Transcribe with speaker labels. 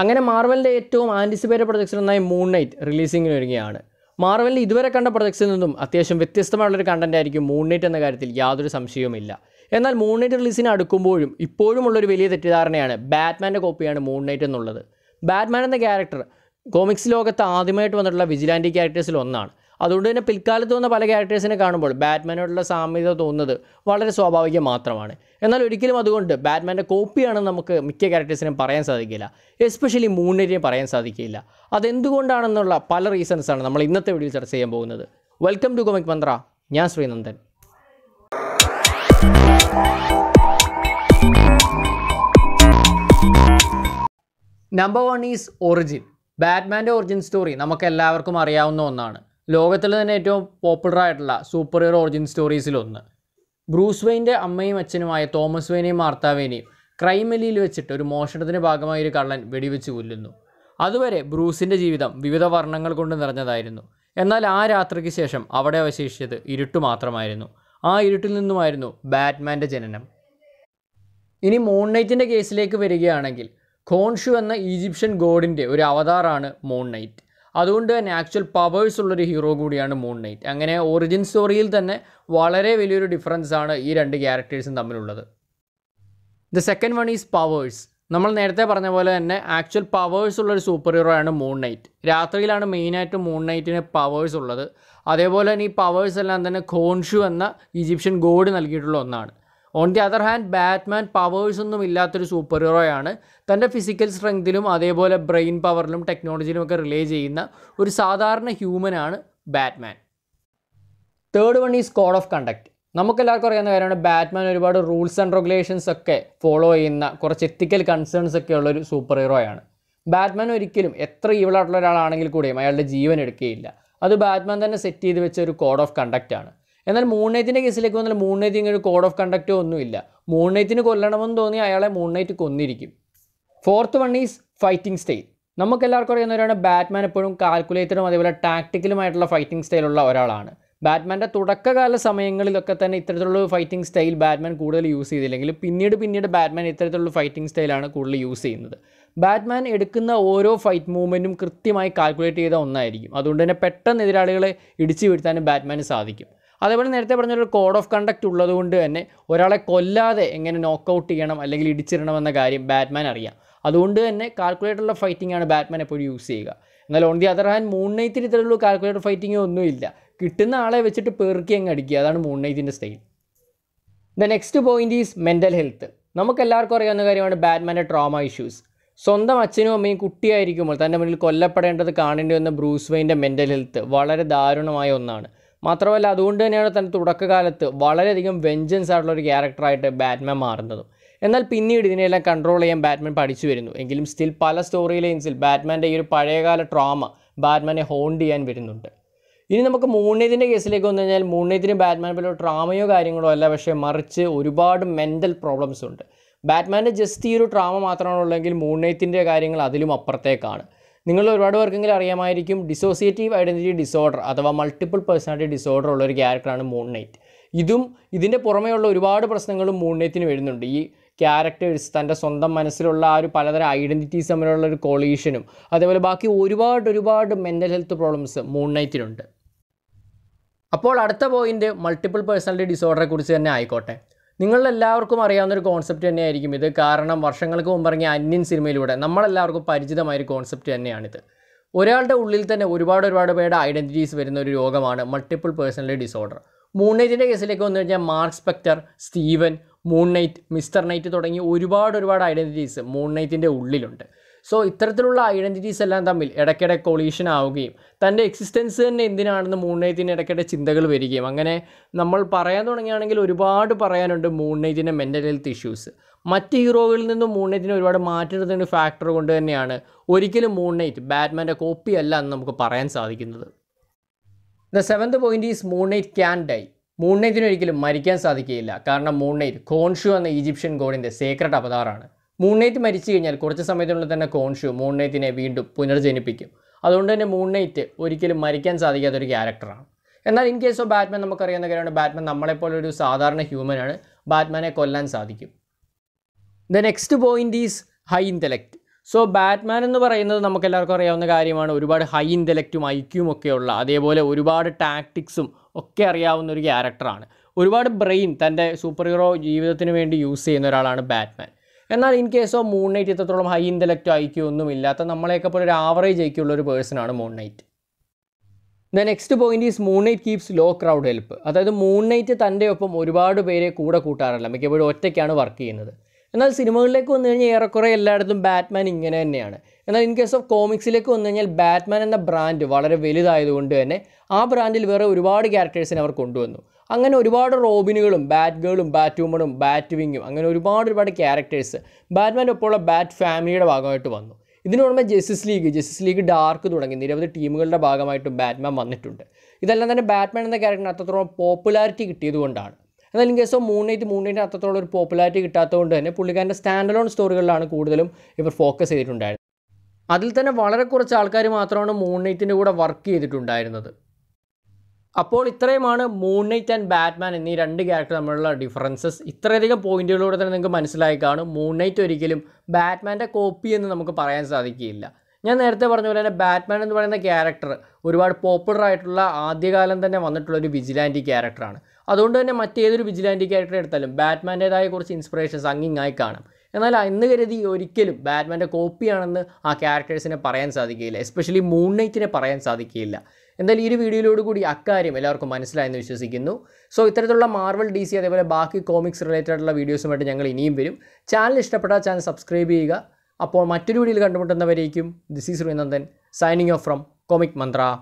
Speaker 1: അങ്ങനെ മാർവലിൻ്റെ ഏറ്റവും ആൻറ്റിസിപ്പേറ്റഡ് പ്രൊജക്ട്സിൽ ഒന്നായി മൂൺ നൈറ്റ് റിലീസിങ്ങിന് ഒരുങ്ങിയാണ് മാർവലിൽ ഇതുവരെ കണ്ട പ്രൊജക്ട്സിൽ നിന്നും അത്യാവശ്യം വ്യത്യസ്തമായുള്ളൊരു കണ്ടന്റ് ആയിരിക്കും മൂൺ നൈറ്റ് എന്ന കാര്യത്തിൽ യാതൊരു സംശയവുമില്ല എന്നാൽ മൂൺ നൈറ്റ് റിലീസിന് അടുക്കുമ്പോഴും ഇപ്പോഴുമുള്ളൊരു വലിയ തെറ്റിദ്ധാരണയാണ് ബാറ്റ്മാൻ്റെ കോപ്പിയാണ് മൂൺ നൈറ്റ് എന്നുള്ളത് ബാറ്റ്മാൻ എന്ന ക്യാരക്ടർ കോമിക്സ് ലോകത്ത് ആദ്യമായിട്ട് വന്നിട്ടുള്ള വിജിലാൻറ്റി ക്യാരക്ടേഴ്സിൽ ഒന്നാണ് അതുകൊണ്ട് തന്നെ പിൽക്കാലത്ത് തോന്ന പല ക്യാരക്ടേഴ്സിനെ കാണുമ്പോൾ ബാറ്റ്മാനോടുള്ള സാമ്യത തോന്നുന്നത് വളരെ സ്വാഭാവികം മാത്രമാണ് എന്നാൽ ഒരിക്കലും അതുകൊണ്ട് ബാറ്റ്മാൻ്റെ കോപ്പിയാണ് നമുക്ക് മിക്ക ക്യാരക്ടേഴ്സിനും പറയാൻ സാധിക്കില്ല എസ്പെഷ്യലി മൂന്നേരിയെ പറയാൻ സാധിക്കില്ല അതെന്തുകൊണ്ടാണെന്നുള്ള പല റീസൺസാണ് നമ്മൾ ഇന്നത്തെ വീഡിയോയിൽ ചർച്ച ചെയ്യാൻ പോകുന്നത് വെൽക്കം ടു കൊമിക് മന്ത്ര ഞാൻ Sreenandan number one is origin ബാറ്റ്മാൻ്റെ ഒറിജിൻ സ്റ്റോറി നമുക്ക് എല്ലാവർക്കും അറിയാവുന്ന ഒന്നാണ് ലോകത്തിൽ തന്നെ ഏറ്റവും പോപ്പുലർ ആയിട്ടുള്ള സൂപ്പർ ഹീറോ ഒറിജിൻ സ്റ്റോറീസിലൊന്ന് ബ്രൂസ് വെയിൻ്റെ അമ്മയും അച്ഛനുമായ തോമസ് വെയിനെയും മാർത്താവേനെയും ക്രൈമലിയിൽ വെച്ചിട്ട് ഒരു മോഷണത്തിൻ്റെ ഭാഗമായി ഒരു കള്ളൻ വെടിവെച്ച് കൊല്ലുന്നു അതുവരെ ബ്രൂസിൻ്റെ ജീവിതം വിവിധ വർണ്ണങ്ങൾ കൊണ്ട് നിറഞ്ഞതായിരുന്നു എന്നാൽ ആ രാത്രിക്ക് ശേഷം അവിടെ അവശേഷിച്ചത് ഇരുട്ട് മാത്രമായിരുന്നു ആ ഇരുട്ടിൽ നിന്നുമായിരുന്നു ബാറ്റ്മാൻ്റെ ജനനം ഇനി മോൺനൈറ്റിൻ്റെ കേസിലേക്ക് വരികയാണെങ്കിൽ ഖോൺഷു എന്ന ഈജിപ്ഷ്യൻ ഗോഡിൻ്റെ ഒരു അവതാറാണ് മോൺനൈറ്റ് അതുകൊണ്ട് തന്നെ ആക്ച്വൽ പവേഴ്സ് ഉള്ളൊരു ഹീറോ കൂടിയാണ് മൂൺ നൈറ്റ് അങ്ങനെ ഒറിജിൻ സ്റ്റോറിയിൽ തന്നെ വളരെ വലിയൊരു ഡിഫറൻസ് ആണ് ഈ രണ്ട് ക്യാരക്ടേഴ്സും തമ്മിലുള്ളത് the second one is powers നമ്മൾ നേരത്തെ പറഞ്ഞ പോലെ തന്നെ ആക്ച്വൽ പവേഴ്സ് ഉള്ളൊരു സൂപ്പർ ഹീറോ ആണ് മൂൺ നൈറ്റ് രാത്രിയിലാണ് മെയിനായിട്ട് മൂൺ നൈറ്റിന് പവേഴ്സ് ഉള്ളത് അതേപോലെ തന്നെ ഈ പവേഴ്സ് എല്ലാം തന്നെ കോൺഷു എന്ന ഈജിപ്ഷ്യൻ ഗോഡ് നൽകിയിട്ടുള്ള ഒന്നാണ് on the other hand Batman powers ഒന്നും ഇല്ലാത്തൊരു സൂപ്പർ ഹീറോയാണ് തൻ്റെ ഫിസിക്കൽ സ്ട്രെങ്തിലും അതേപോലെ ബ്രെയിൻ പവറിലും ടെക്നോളജിയിലും ഒക്കെ റിലേ ചെയ്യുന്ന ഒരു സാധാരണ ഹ്യൂമനാണ് Batman third one is code of conduct നമുക്കെല്ലാവർക്കും അറിയാവുന്ന കാര്യമാണ് ബാറ്റ്മാൻ ഒരുപാട് റൂൾസ് ആൻഡ് റെഗുലേഷൻസ് ഒക്കെ ഫോളോ ചെയ്യുന്ന കുറച്ച് എത്തിക്കൽ കൺസേൺസ് ഒക്കെ ഉള്ളൊരു സൂപ്പർ ഹീറോയാണ് ബാറ്റ്മാൻ ഒരിക്കലും എത്ര ഈവളായിട്ടുള്ള ഒരാളാണെങ്കിൽ കൂടിയും അയാളുടെ ജീവൻ എടുക്കുകയില്ല അത് ബാറ്റ്മാൻ തന്നെ സെറ്റ് ചെയ്ത് വെച്ച ഒരു കോഡ് ഓഫ് കണ്ടക്റ്റ് ആണ് എന്നാൽ മൂൺ നൈറ്റിൻ്റെ കേസിലേക്ക് വന്നാൽ മൂൺ നൈറ്റ് ഇങ്ങനെ കോഡ് ഓഫ് കണ്ടക്റ്റോ ഒന്നുമില്ല മൂൺ നൈറ്റിന് കൊല്ലണമെന്ന് തോന്നി അയാളെ മൂൺ നൈറ്റ് കൊന്നിരിക്കും fourth one is fighting style നമുക്കെല്ലാവർക്കും അറിയുന്നവരാണ് ബാറ്റ്മാൻ എപ്പോഴും കാൽക്കുലേറ്ററും അതേപോലെ ടാക്ടിക്കലുമായിട്ടുള്ള ഫൈറ്റിംഗ് സ്റ്റൈലുള്ള ഒരാളാണ് ബാറ്റ്മാൻ്റെ തുടക്കകാല സമയങ്ങളിലൊക്കെ തന്നെ ഇത്തരത്തിലുള്ള ഫൈറ്റിംഗ് സ്റ്റൈൽ ബാറ്റ്മാൻ കൂടുതൽ യൂസ് ചെയ്തില്ലെങ്കിൽ പിന്നീട് പിന്നീട് ബാറ്റ്മാൻ ഇത്തരത്തിലുള്ള ഫൈറ്റിംഗ് സ്റ്റൈലാണ് കൂടുതൽ യൂസ് ചെയ്യുന്നത് ബാറ്റ്മാൻ എടുക്കുന്ന ഓരോ ഫൈറ്റ് മൂവ്മെൻറ്റും കൃത്യമായി കാൽക്കുലേറ്റ് ചെയ്ത ഒന്നായിരിക്കും അതുകൊണ്ട് തന്നെ പെട്ടെന്ന് എതിരാളികളെ ഇടിച്ചു വീഴ്ത്താനും ബാറ്റ്മാന് സാധിക്കും അതേപോലെ നേരത്തെ പറഞ്ഞൊരു കോഡ് ഓഫ് കണ്ടക്റ്റ് ഉള്ളതുകൊണ്ട് തന്നെ ഒരാളെ കൊല്ലാതെ എങ്ങനെ നോക്കൗട്ട് ചെയ്യണം അല്ലെങ്കിൽ ഇടിച്ചിടണം എന്ന കാര്യം ബാറ്റ്മാൻ അറിയാം അതുകൊണ്ട് തന്നെ കാൽക്കുലേറ്ററുള്ള ഫൈറ്റിംഗ് ആണ് ബാറ്റ്മാൻ എപ്പോഴും യൂസ് ചെയ്യുക എന്നാൽ on the other hand Moon നൈറ്റിൽ ഇത്രയുള്ള കാൽക്കുലേറ്റർ ഫൈറ്റിംഗ് ഒന്നുമില്ല കിട്ടുന്ന ആളെ വെച്ചിട്ട് പേർക്കി അങ്ങ് അടിക്കുക അതാണ് Moon style the next point is mental health നമുക്കെല്ലാവർക്കും അറിയാവുന്ന കാര്യമാണ് ബാറ്റ്മാൻ്റെ ട്രോമ ഇഷ്യൂസ് സ്വന്തം അച്ഛനും അമ്മയും കുട്ടിയായിരിക്കുമ്പോൾ തൻ്റെ മുന്നിൽ കൊല്ലപ്പെടേണ്ടത് കാണേണ്ടി വന്ന ബ്രൂസ് വെയിൻ്റെ മെൻ്റൽ ഹെൽത്ത് വളരെ ദാരുണമായ ഒന്നാണ് മാത്രമല്ല അതുകൊണ്ട് തന്നെയാണ് തൻ്റെ തുടക്കകാലത്ത് വളരെയധികം വെഞ്ചൻസ് ആയിട്ടുള്ള ഒരു ക്യാരക്ടറായിട്ട് ബാറ്റ്മാൻ മാറുന്നത് എന്നാൽ പിന്നീട് ഇതിനെല്ലാം കൺട്രോൾ ചെയ്യാൻ ബാറ്റ്മാൻ പഠിച്ചു വരുന്നു എങ്കിലും സ്റ്റിൽ പല സ്റ്റോറി ലൈൻസിൽ ബാറ്റ്മാൻ്റെ ഈ ഒരു പഴയകാല ട്രോമ ബാറ്റ്മാനെ ഹോണ്ട് ചെയ്യാൻ വരുന്നുണ്ട് ഇനി നമുക്ക് മൂണ്ണേതിൻ്റെ കേസിലേക്ക് വന്നു കഴിഞ്ഞാൽ മൂണ്ണേതിന് ബാറ്റ്മാൻ പോലെ ട്രാമയോ കാര്യങ്ങളോ അല്ല പക്ഷേ മറിച്ച് ഒരുപാട് മെൻ്റൽ പ്രോബ്ലംസ് ഉണ്ട് ബാറ്റ്മാൻ്റെ ജസ്റ്റ് ഈ ഒരു ട്രാമ മാത്രമാണുള്ളെങ്കിൽ മൂണ്ണേത്തിൻ്റെ കാര്യങ്ങൾ അതിലും അപ്പുറത്തേക്കാണ് നിങ്ങൾ ഒരുപാട് പേർക്കെങ്കിലും അറിയാമായിരിക്കും ഡിസോസിയേറ്റീവ് ഐഡൻറ്റിറ്റി ഡിസോർഡർ അഥവാ മൾട്ടിപ്പിൾ പേഴ്സണാലിറ്റി ഡിസോർഡർ ഉള്ള ഒരു ക്യാരക്ടറാണ് മൂൺ നൈറ്റ് ഇതും ഇതിൻ്റെ പുറമെയുള്ള ഒരുപാട് പ്രശ്നങ്ങളും മൂൺ നൈറ്റിന് വരുന്നുണ്ട് ഈ ക്യാരക്ടേഴ്സ് തൻ്റെ സ്വന്തം മനസ്സിലുള്ള ആ ഒരു പലതരം ഐഡൻറ്റിറ്റീസ് തമ്മിലുള്ള ഒരു കോളീഷനും അതേപോലെ ബാക്കി ഒരുപാട് ഒരുപാട് മെൻ്റൽ ഹെൽത്ത് പ്രോബ്ലംസ് മൂൺ നൈറ്റിനുണ്ട് അപ്പോൾ അടുത്ത പോയിൻ്റ് മൾട്ടിപ്പിൾ പേഴ്സണാലിറ്റി ഡിസോർഡറെ കുറിച്ച് തന്നെ ആയിക്കോട്ടെ നിങ്ങളെല്ലാവർക്കും അറിയാവുന്ന ഒരു കോൺസെപ്റ്റ് തന്നെയായിരിക്കും ഇത് കാരണം വർഷങ്ങൾക്ക് ഇറങ്ങിയ അന്യൻ സിനിമയിലൂടെ നമ്മളെല്ലാവർക്കും പരിചിതമായ ഒരു കോൺസെപ്റ്റ് തന്നെയാണിത് ഒരാളുടെ ഉള്ളിൽ തന്നെ ഒരുപാട് ഒരുപാട് പേരുടെ ഐഡൻറ്റിറ്റീസ് വരുന്ന ഒരു രോഗമാണ് മൾട്ടിപ്പിൾ പേഴ്സണലി ഡിസോർഡർ മൂൺ നൈറ്റിൻ്റെ കേസിലേക്ക് വന്നു കഴിഞ്ഞാൽ Mark Spector Steven Moon Knight Mister Knight തുടങ്ങി ഒരുപാട് ഒരുപാട് ഐഡൻറ്റിറ്റീസ് മൂൺ നൈറ്റിൻ്റെ ഉള്ളിലുണ്ട് സോ ഇത്തരത്തിലുള്ള ഐഡൻറ്റിറ്റീസ് എല്ലാം തമ്മിൽ ഇടയ്ക്കിടെ കൊളീഷൻ ആവുകയും തൻ്റെ എക്സിസ്റ്റൻസ് തന്നെ എന്തിനാണെന്ന് മൂൺ നൈറ്റിന് ഇടയ്ക്കിടെ ചിന്തകൾ വരികയും അങ്ങനെ നമ്മൾ പറയാൻ തുടങ്ങുകയാണെങ്കിൽ ഒരുപാട് പറയാനുണ്ട് മൂൺ നൈറ്റിൻ്റെ മെൻ്റൽ ഹെൽത്ത് ഇഷ്യൂസ് മറ്റ് ഹീറോകളിൽ നിന്നും മൂൺ ഒരുപാട് മാറ്റി നിർത്തുന്ന ഫാക്ടർ കൊണ്ട് തന്നെയാണ് ഒരിക്കലും മൂൺ നൈറ്റ് ബാറ്റ്മാൻ്റെ കോപ്പി അല്ല എന്ന് നമുക്ക് പറയാൻ സാധിക്കുന്നത് the seventh point is Moon Knight can die Moon ഒരിക്കലും മരിക്കാൻ സാധിക്കുകയില്ല കാരണം മൂൺ കോൺഷു എന്ന ഈജിപ്ഷ്യൻ ഗോഡിൻ്റെ സേക്രട്ട് അവതാറാണ് മൂൺ നൈറ്റ് മരിച്ചു കഴിഞ്ഞാൽ കുറച്ച് സമയത്തിനുള്ളിൽ തന്നെ കോൺഷു മൂൺ നൈറ്റിനെ വീണ്ടും പുനർജനിപ്പിക്കും അതുകൊണ്ട് തന്നെ മൂൺ നൈറ്റ് ഒരിക്കലും മരിക്കാൻ സാധിക്കാത്തൊരു ക്യാരക്ടറാണ് എന്നാൽ ഇൻ കേസ് ഓഫ് ബാറ്റ്മാൻ നമുക്കറിയാവുന്ന കാര്യമാണ് ബാറ്റ്മാൻ നമ്മളെപ്പോലെ ഒരു സാധാരണ ഹ്യൂമനാണ് ബാറ്റ്മാനെ കൊല്ലാൻ സാധിക്കും the next point is high intellect so Batman എന്ന് പറയുന്നത് നമുക്ക് എല്ലാവർക്കും അറിയാവുന്ന കാര്യമാണ് ഒരുപാട് ഹൈ ഇൻ്റലക്റ്റും ഐക്യും ഒക്കെയുള്ള അതേപോലെ ഒരുപാട് ടാക്ടിക്സും ഒക്കെ അറിയാവുന്ന ഒരു ക്യാരക്ടറാണ് ഒരുപാട് ബ്രെയിൻ തൻ്റെ സൂപ്പർ ഹീറോ ജീവിതത്തിന് വേണ്ടി യൂസ് ചെയ്യുന്ന ഒരാളാണ് ബാറ്റ്മാൻ എന്നാൽ in case of Moon Knight ഇത്രത്തോളം ഹൈ ഇൻ്റലക്റ്റ് ഐക്യോ ഒന്നും ഇല്ലാത്ത നമ്മളെയൊക്കെ പോലെ ഒരു ആവറേജ് ഐക്യൂ ഒരു പേഴ്സൺ പേഴ്സണാണ് Moon Knight the next point is Moon Knight keeps low crowd help അതായത് മൂൺ നൈറ്റ് തൻ്റെ ഒപ്പം ഒരുപാട് പേരെ കൂടെ കൂട്ടാറില്ല മിക്കപ്പോഴും ഒറ്റയ്ക്കാണ് വർക്ക് ചെയ്യുന്നത് എന്നാൽ സിനിമകളിലേക്ക് വന്നു കഴിഞ്ഞാൽ ഏറെക്കുറെ എല്ലായിടത്തും ബാറ്റ്മാൻ ഇങ്ങനെ തന്നെയാണ് എന്നാൽ ഇൻ കേസ് ഓഫ് കോമിക്സിലേക്ക് വന്നു കഴിഞ്ഞാൽ ബാറ്റ്മാൻ എന്ന ബ്രാൻഡ് വളരെ വലുതായതുകൊണ്ട് തന്നെ ആ ബ്രാൻഡിൽ വേറെ ഒരുപാട് ക്യാരക്ടേഴ്സിനെ അവർ കൊണ്ടുവന്നു അങ്ങനെ ഒരുപാട് റോബിനുകളും ബാറ്റ് ഗേളും ബാറ്റ് വുമണും ബാറ്റ് വിങ്ങും അങ്ങനെ ഒരുപാട് ഒരുപാട് ക്യാരക്ടേഴ്സ് ബാറ്റ്മാൻ്റെ ഒപ്പമുള്ള ബാറ്റ് ഫാമിലിയുടെ ഭാഗമായിട്ട് വന്നു ഇതിനോടൊപ്പം Justice League Justice League Dark തുടങ്ങി നിരവധി ടീമുകളുടെ ഭാഗമായിട്ടും ബാറ്റ്മാൻ വന്നിട്ടുണ്ട് ഇതെല്ലാം തന്നെ ബാറ്റ്മാൻ എന്ന ക്യാരക്ടറിന് അത്രത്തോളം പോപ്പുലാരിറ്റി കിട്ടിയതുകൊണ്ടാണ് എന്നാൽ in case of Moon Knight Moon Knight അത്രത്തോളം ഒരു പോപ്പുലാരിറ്റി കിട്ടാത്തതുകൊണ്ട് തന്നെ പുള്ളിക്കാരൻ്റെ സ്റ്റാൻഡ് അലോൺ സ്റ്റോറികളിലാണ് കൂടുതലും ഇവർ ഫോക്കസ് ചെയ്തിട്ടുണ്ടായിരുന്നത് അതിൽ തന്നെ വളരെ കുറച്ച് ആൾക്കാർ മാത്രമാണ് മൂൺ നൈറ്റിൻ്റെ കൂടെ വർക്ക് ചെയ്തിട്ടുണ്ടായിരുന്നത് അപ്പോൾ ഇത്രയുമാണ് മൂൺ നൈറ്റ് ആൻഡ് ബാറ്റ്മാൻ എന്നീ രണ്ട് ക്യാരക്ടർ തമ്മിലുള്ള ഡിഫറൻസസ് ഇത്രയധികം പോയിന്റുകളിലൂടെ തന്നെ നിങ്ങൾക്ക് മനസ്സിലായി കാണും മൂൺ നൈറ്റ് ഒരിക്കലും ബാറ്റ്മാൻ്റെ കോപ്പി എന്ന് നമുക്ക് പറയാൻ സാധിക്കില്ല ഞാൻ നേരത്തെ പറഞ്ഞ പോലെ തന്നെ ബാറ്റ്മാൻ എന്ന് പറയുന്ന ക്യാരക്ടർ ഒരുപാട് പോപ്പുലർ ആയിട്ടുള്ള ആദ്യകാലം തന്നെ വന്നിട്ടുള്ള ഒരു വിജിലാൻറ്റി ക്യാരക്ടറാണ് അതുകൊണ്ട് തന്നെ മറ്റേതൊരു വിജിലാൻറ്റി ക്യാരക്ടർ എടുത്താലും ബാറ്റ്മാൻ്റേതായ കുറച്ച് ഇൻസ്പിറേഷൻസ് അങ്ങിങ്ങായി കാണും എന്നാൽ അന്ന് കരുതി ഒരിക്കലും ബാറ്റ്മാൻ്റെ കോപ്പിയാണെന്ന് ആ ക്യാരക്ടേഴ്സിനെ പറയാൻ സാധിക്കില്ല എസ്പെഷ്യലി മൂൺ നൈറ്റിനെ പറയാൻ സാധിക്കില്ല എന്തായാലും ഈ ഒരു വീഡിയോയിലോട് കൂടി അക്കാര്യം എല്ലാവർക്കും മനസ്സിലായെന്ന് വിശ്വസിക്കുന്നു സോ ഇത്തരത്തിലുള്ള മാർവൽ ഡി സി അതേപോലെ ബാക്കി കോമിക്സ് റിലേറ്റഡ് ആയിട്ടുള്ള വീഡിയോസുമായിട്ട് ഞങ്ങൾ ഇനിയും വരും ചാനൽ ഇഷ്ടപ്പെട്ടാൽ ചാനൽ സബ്സ്ക്രൈബ് ചെയ്യുക അപ്പോൾ മറ്റൊരു വീഡിയോയിൽ കണ്ടുമുട്ടുന്നവരേക്കും this is Sreenandan signing off from Comic Mantra